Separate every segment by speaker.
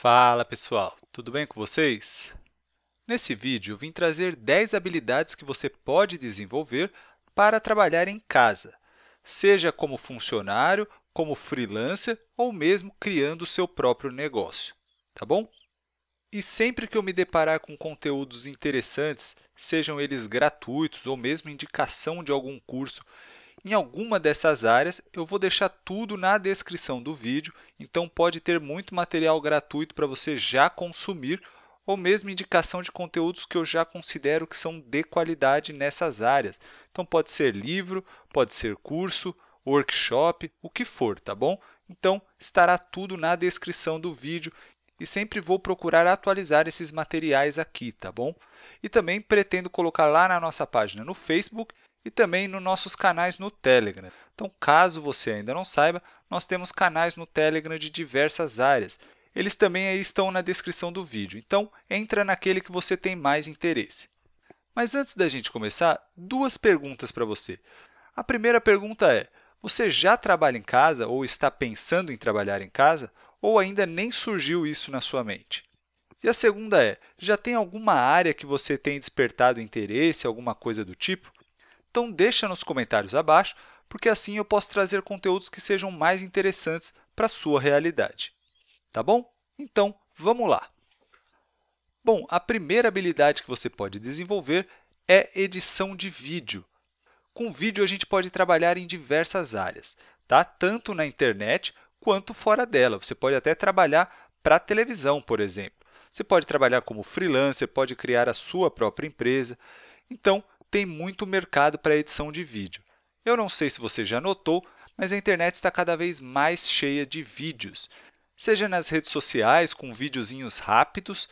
Speaker 1: Fala pessoal, tudo bem com vocês? Nesse vídeo, vim trazer 10 habilidades que você pode desenvolver para trabalhar em casa, seja como funcionário, como freelancer ou mesmo criando o seu próprio negócio, tá bom? E sempre que eu me deparar com conteúdos interessantes, sejam eles gratuitos ou mesmo indicação de algum curso em alguma dessas áreas. Eu vou deixar tudo na descrição do vídeo, então pode ter muito material gratuito para você já consumir ou mesmo indicação de conteúdos que eu já considero que são de qualidade nessas áreas. Então pode ser livro, pode ser curso, workshop, o que for, tá bom? Então estará tudo na descrição do vídeo e sempre vou procurar atualizar esses materiais aqui, tá bom? E também pretendo colocar lá na nossa página no Facebook e também nos nossos canais no Telegram. Então, caso você ainda não saiba, nós temos canais no Telegram de diversas áreas. Eles também aí estão na descrição do vídeo, então entra naquele que você tem mais interesse. Mas antes da gente começar, duas perguntas para você. A primeira pergunta é: você já trabalha em casa ou está pensando em trabalhar em casa ou ainda nem surgiu isso na sua mente? E a segunda é: já tem alguma área que você tem despertado interesse, alguma coisa do tipo? Então deixa nos comentários abaixo, porque assim eu posso trazer conteúdos que sejam mais interessantes para a sua realidade. Tá bom? Então, vamos lá! Bom, a primeira habilidade que você pode desenvolver é edição de vídeo. Com vídeo, a gente pode trabalhar em diversas áreas, tá? tanto na internet quanto fora dela. Você pode até trabalhar para televisão, por exemplo. Você pode trabalhar como freelancer, pode criar a sua própria empresa. Então, tem muito mercado para edição de vídeo. Eu não sei se você já notou, mas a internet está cada vez mais cheia de vídeos, seja nas redes sociais com videozinhos rápidos,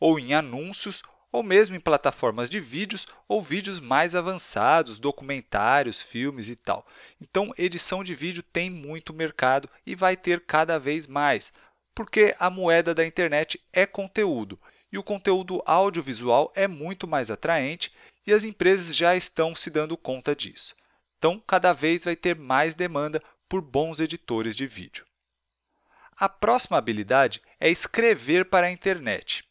Speaker 1: ou em anúncios, ou mesmo em plataformas de vídeos ou vídeos mais avançados, documentários, filmes e tal. Então, edição de vídeo tem muito mercado e vai ter cada vez mais, porque a moeda da internet é conteúdo e o conteúdo audiovisual é muito mais atraente e as empresas já estão se dando conta disso. Então, cada vez vai ter mais demanda por bons editores de vídeo. A próxima habilidade é escrever para a internet.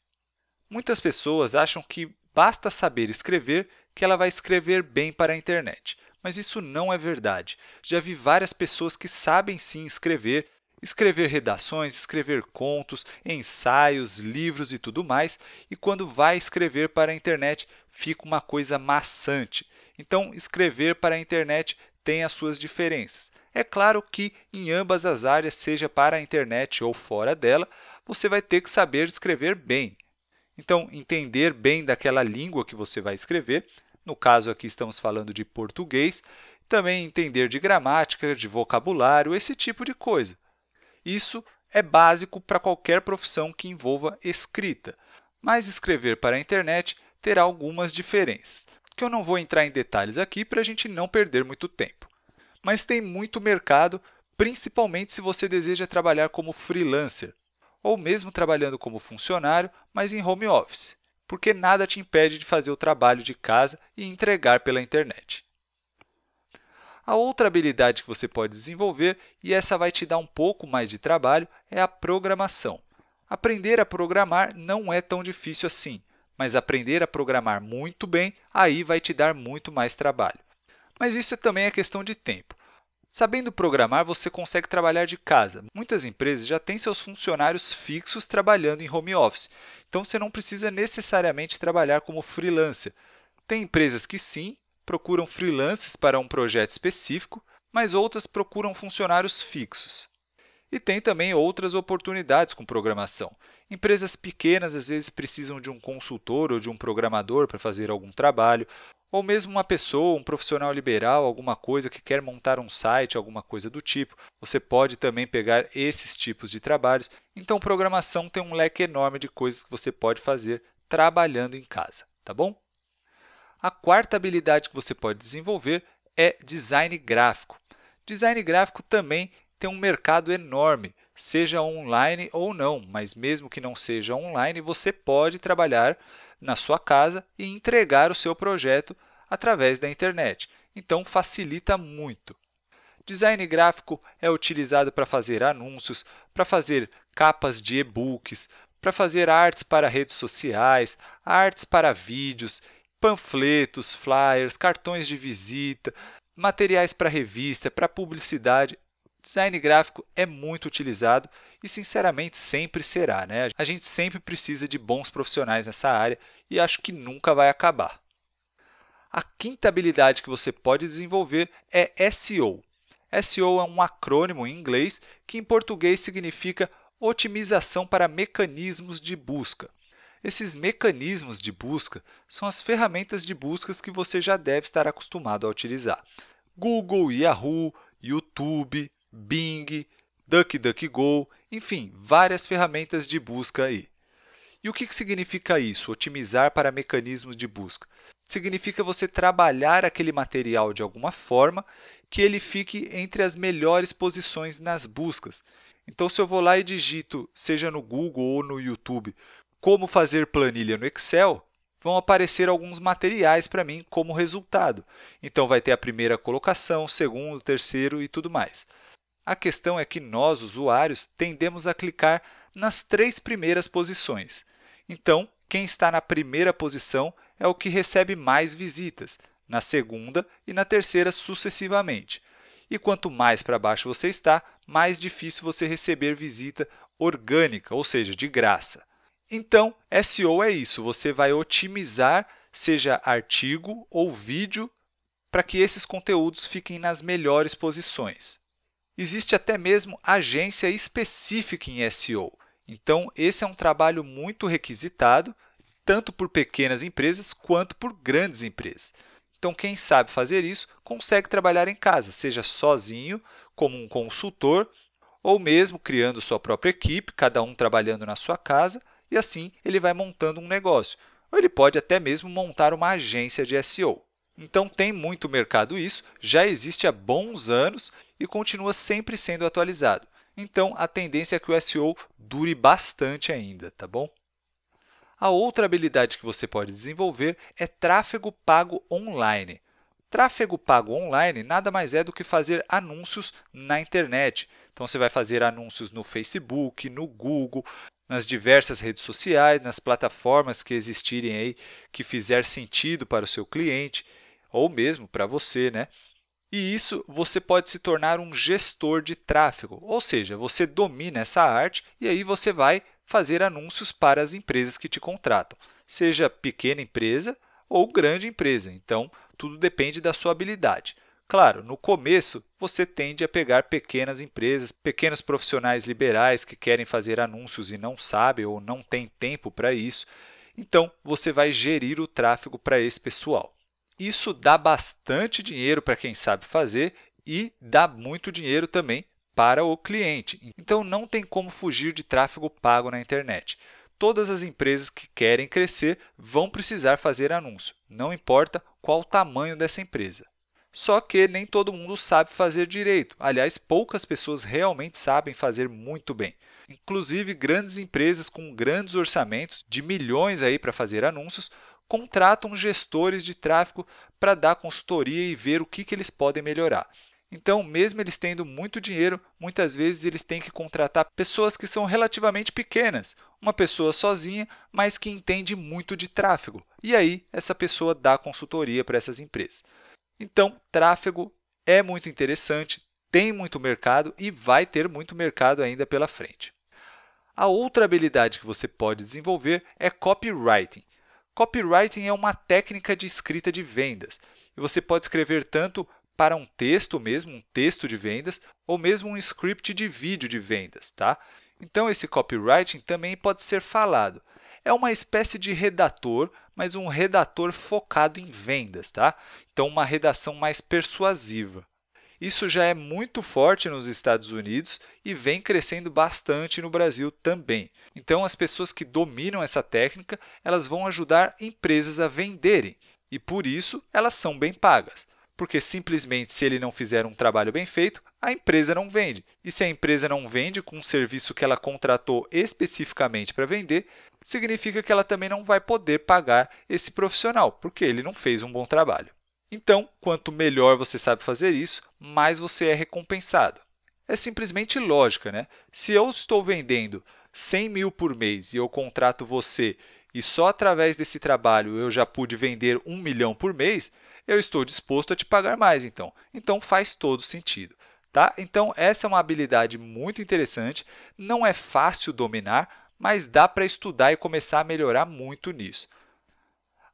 Speaker 1: Muitas pessoas acham que basta saber escrever que ela vai escrever bem para a internet, mas isso não é verdade. Já vi várias pessoas que sabem sim escrever escrever redações, escrever contos, ensaios, livros e tudo mais, e quando vai escrever para a internet fica uma coisa maçante. Então, escrever para a internet tem as suas diferenças. É claro que em ambas as áreas, seja para a internet ou fora dela, você vai ter que saber escrever bem. Então, entender bem daquela língua que você vai escrever, no caso aqui estamos falando de português, também entender de gramática, de vocabulário, esse tipo de coisa. Isso é básico para qualquer profissão que envolva escrita, mas escrever para a internet terá algumas diferenças, que eu não vou entrar em detalhes aqui para a gente não perder muito tempo. Mas tem muito mercado, principalmente se você deseja trabalhar como freelancer, ou mesmo trabalhando como funcionário, mas em home office, porque nada te impede de fazer o trabalho de casa e entregar pela internet. A outra habilidade que você pode desenvolver, e essa vai te dar um pouco mais de trabalho, é a programação. Aprender a programar não é tão difícil assim, mas aprender a programar muito bem aí vai te dar muito mais trabalho. Mas isso é também é questão de tempo. Sabendo programar, você consegue trabalhar de casa. Muitas empresas já têm seus funcionários fixos trabalhando em home office, então você não precisa necessariamente trabalhar como freelancer. Tem empresas que sim procuram freelances para um projeto específico, mas outras procuram funcionários fixos. E tem também outras oportunidades com programação. Empresas pequenas às vezes precisam de um consultor ou de um programador para fazer algum trabalho, ou mesmo uma pessoa, um profissional liberal, alguma coisa que quer montar um site, alguma coisa do tipo. Você pode também pegar esses tipos de trabalhos. Então, programação tem um leque enorme de coisas que você pode fazer trabalhando em casa, tá bom? A quarta habilidade que você pode desenvolver é design gráfico. Design gráfico também tem um mercado enorme, seja online ou não, mas mesmo que não seja online, você pode trabalhar na sua casa e entregar o seu projeto através da internet. Então, facilita muito. Design gráfico é utilizado para fazer anúncios, para fazer capas de e-books, para fazer artes para redes sociais, artes para vídeos panfletos, flyers, cartões de visita, materiais para revista, para publicidade. Design gráfico é muito utilizado e, sinceramente, sempre será. Né? A gente sempre precisa de bons profissionais nessa área e acho que nunca vai acabar. A quinta habilidade que você pode desenvolver é SEO. SEO é um acrônimo em inglês que em português significa otimização para mecanismos de busca. Esses mecanismos de busca são as ferramentas de buscas que você já deve estar acostumado a utilizar. Google, Yahoo, YouTube, Bing, DuckDuckGo, enfim, várias ferramentas de busca aí. E o que significa isso, otimizar para mecanismos de busca? Significa você trabalhar aquele material de alguma forma que ele fique entre as melhores posições nas buscas. Então, se eu vou lá e digito, seja no Google ou no YouTube, como fazer planilha no Excel, vão aparecer alguns materiais para mim como resultado. Então, vai ter a primeira colocação, segundo, terceiro e tudo mais. A questão é que nós, usuários, tendemos a clicar nas três primeiras posições. Então, quem está na primeira posição é o que recebe mais visitas, na segunda e na terceira sucessivamente. E quanto mais para baixo você está, mais difícil você receber visita orgânica, ou seja, de graça. Então, SEO é isso, você vai otimizar seja artigo ou vídeo para que esses conteúdos fiquem nas melhores posições. Existe até mesmo agência específica em SEO. Então, esse é um trabalho muito requisitado, tanto por pequenas empresas quanto por grandes empresas. Então, quem sabe fazer isso consegue trabalhar em casa, seja sozinho, como um consultor, ou mesmo criando sua própria equipe, cada um trabalhando na sua casa, e assim ele vai montando um negócio. Ou ele pode até mesmo montar uma agência de SEO. Então tem muito mercado isso, já existe há bons anos e continua sempre sendo atualizado. Então a tendência é que o SEO dure bastante ainda, tá bom? A outra habilidade que você pode desenvolver é tráfego pago online. Tráfego pago online nada mais é do que fazer anúncios na internet. Então, você vai fazer anúncios no Facebook, no Google, nas diversas redes sociais, nas plataformas que existirem aí que fizer sentido para o seu cliente ou mesmo para você, né? E isso você pode se tornar um gestor de tráfego, ou seja, você domina essa arte e aí você vai fazer anúncios para as empresas que te contratam, seja pequena empresa ou grande empresa. Então, tudo depende da sua habilidade. Claro, no começo você tende a pegar pequenas empresas, pequenos profissionais liberais que querem fazer anúncios e não sabem ou não têm tempo para isso. Então, você vai gerir o tráfego para esse pessoal. Isso dá bastante dinheiro para quem sabe fazer e dá muito dinheiro também para o cliente. Então, não tem como fugir de tráfego pago na internet. Todas as empresas que querem crescer vão precisar fazer anúncio, não importa qual o tamanho dessa empresa. Só que nem todo mundo sabe fazer direito. Aliás, poucas pessoas realmente sabem fazer muito bem. Inclusive, grandes empresas com grandes orçamentos de milhões aí para fazer anúncios contratam gestores de tráfego para dar consultoria e ver o que, que eles podem melhorar. Então, mesmo eles tendo muito dinheiro, muitas vezes eles têm que contratar pessoas que são relativamente pequenas, uma pessoa sozinha, mas que entende muito de tráfego. E aí, essa pessoa dá consultoria para essas empresas. Então, tráfego é muito interessante, tem muito mercado e vai ter muito mercado ainda pela frente. A outra habilidade que você pode desenvolver é copywriting. Copywriting é uma técnica de escrita de vendas. E você pode escrever tanto para um texto mesmo, um texto de vendas, ou mesmo um script de vídeo de vendas, tá? Então esse copywriting também pode ser falado. É uma espécie de redator mas um redator focado em vendas, tá? Então, uma redação mais persuasiva. Isso já é muito forte nos Estados Unidos e vem crescendo bastante no Brasil também. Então, as pessoas que dominam essa técnica, elas vão ajudar empresas a venderem e por isso elas são bem pagas porque simplesmente se ele não fizer um trabalho bem feito, a empresa não vende. E se a empresa não vende com um serviço que ela contratou especificamente para vender, significa que ela também não vai poder pagar esse profissional, porque ele não fez um bom trabalho. Então, quanto melhor você sabe fazer isso, mais você é recompensado. É simplesmente lógica, né? Se eu estou vendendo 100 mil por mês e eu contrato você e só através desse trabalho eu já pude vender 1 milhão por mês, eu estou disposto a te pagar mais, então. Então faz todo sentido. Tá? Então, essa é uma habilidade muito interessante, não é fácil dominar, mas dá para estudar e começar a melhorar muito nisso.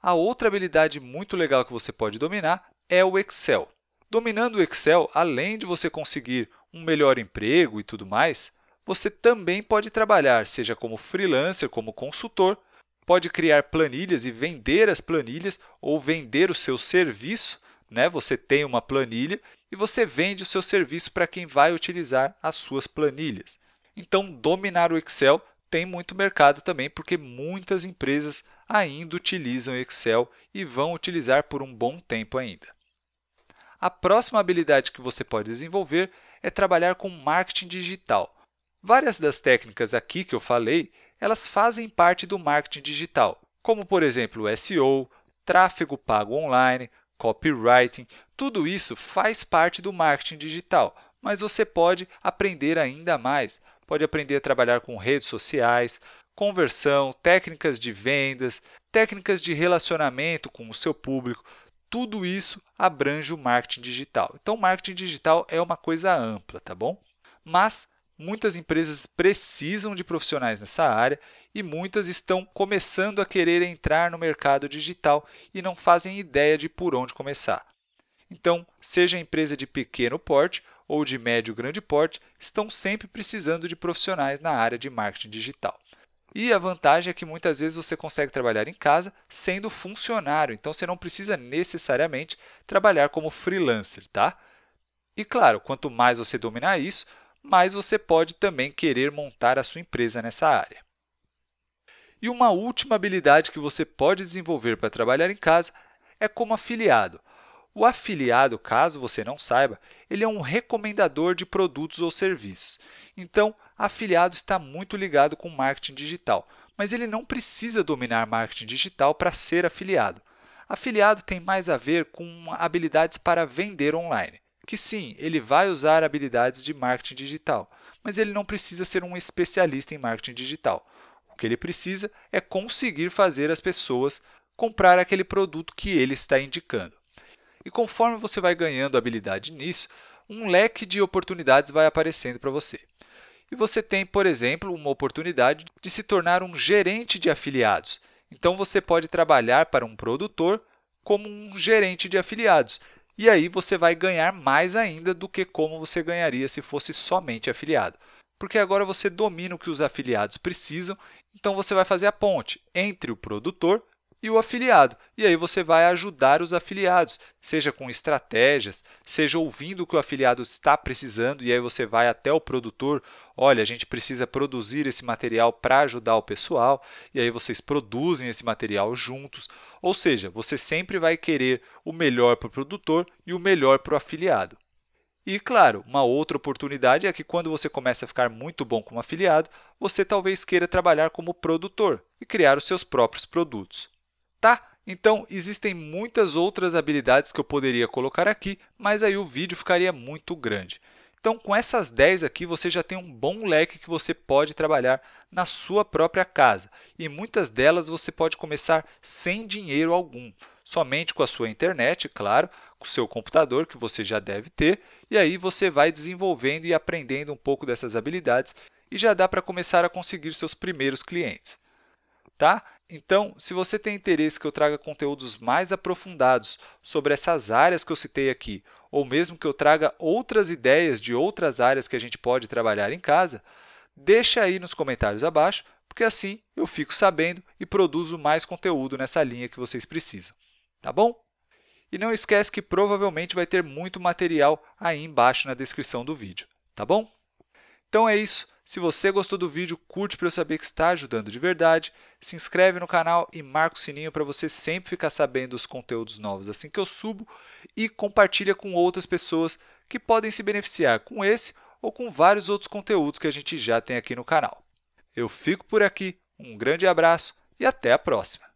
Speaker 1: A outra habilidade muito legal que você pode dominar é o Excel. Dominando o Excel, além de você conseguir um melhor emprego e tudo mais, você também pode trabalhar, seja como freelancer, como consultor, pode criar planilhas e vender as planilhas ou vender o seu serviço. Né? Você tem uma planilha e você vende o seu serviço para quem vai utilizar as suas planilhas. Então, dominar o Excel tem muito mercado também, porque muitas empresas ainda utilizam Excel e vão utilizar por um bom tempo ainda. A próxima habilidade que você pode desenvolver é trabalhar com marketing digital. Várias das técnicas aqui que eu falei elas fazem parte do marketing digital, como, por exemplo, SEO, tráfego pago online, copywriting, tudo isso faz parte do marketing digital, mas você pode aprender ainda mais. Pode aprender a trabalhar com redes sociais, conversão, técnicas de vendas, técnicas de relacionamento com o seu público. Tudo isso abrange o marketing digital. Então, marketing digital é uma coisa ampla, tá bom? Mas Muitas empresas precisam de profissionais nessa área e muitas estão começando a querer entrar no mercado digital e não fazem ideia de por onde começar. Então, seja empresa de pequeno porte ou de médio grande porte, estão sempre precisando de profissionais na área de marketing digital. E a vantagem é que muitas vezes você consegue trabalhar em casa sendo funcionário, então você não precisa necessariamente trabalhar como freelancer, tá? E claro, quanto mais você dominar isso, mas você pode também querer montar a sua empresa nessa área. E uma última habilidade que você pode desenvolver para trabalhar em casa é como afiliado. O afiliado, caso você não saiba, ele é um recomendador de produtos ou serviços. Então, afiliado está muito ligado com marketing digital, mas ele não precisa dominar marketing digital para ser afiliado. Afiliado tem mais a ver com habilidades para vender online que sim, ele vai usar habilidades de marketing digital, mas ele não precisa ser um especialista em marketing digital. O que ele precisa é conseguir fazer as pessoas comprar aquele produto que ele está indicando. E conforme você vai ganhando habilidade nisso, um leque de oportunidades vai aparecendo para você. E você tem, por exemplo, uma oportunidade de se tornar um gerente de afiliados. Então você pode trabalhar para um produtor como um gerente de afiliados e aí você vai ganhar mais ainda do que como você ganharia se fosse somente afiliado. Porque agora você domina o que os afiliados precisam, então você vai fazer a ponte entre o produtor e o afiliado. E aí você vai ajudar os afiliados, seja com estratégias, seja ouvindo o que o afiliado está precisando, e aí você vai até o produtor, olha, a gente precisa produzir esse material para ajudar o pessoal, e aí vocês produzem esse material juntos. Ou seja, você sempre vai querer o melhor para o produtor e o melhor para o afiliado. E claro, uma outra oportunidade é que quando você começa a ficar muito bom como afiliado, você talvez queira trabalhar como produtor e criar os seus próprios produtos tá? Então, existem muitas outras habilidades que eu poderia colocar aqui, mas aí o vídeo ficaria muito grande. Então, com essas 10 aqui, você já tem um bom leque que você pode trabalhar na sua própria casa. E muitas delas você pode começar sem dinheiro algum, somente com a sua internet, claro, com o seu computador, que você já deve ter, e aí você vai desenvolvendo e aprendendo um pouco dessas habilidades e já dá para começar a conseguir seus primeiros clientes. Tá? Então, se você tem interesse que eu traga conteúdos mais aprofundados sobre essas áreas que eu citei aqui, ou mesmo que eu traga outras ideias de outras áreas que a gente pode trabalhar em casa, deixa aí nos comentários abaixo, porque assim eu fico sabendo e produzo mais conteúdo nessa linha que vocês precisam. Tá bom? E não esquece que provavelmente vai ter muito material aí embaixo na descrição do vídeo, tá bom? Então é isso. Se você gostou do vídeo, curte para eu saber que está ajudando de verdade, se inscreve no canal e marca o sininho para você sempre ficar sabendo dos conteúdos novos assim que eu subo e compartilha com outras pessoas que podem se beneficiar com esse ou com vários outros conteúdos que a gente já tem aqui no canal. Eu fico por aqui, um grande abraço e até a próxima!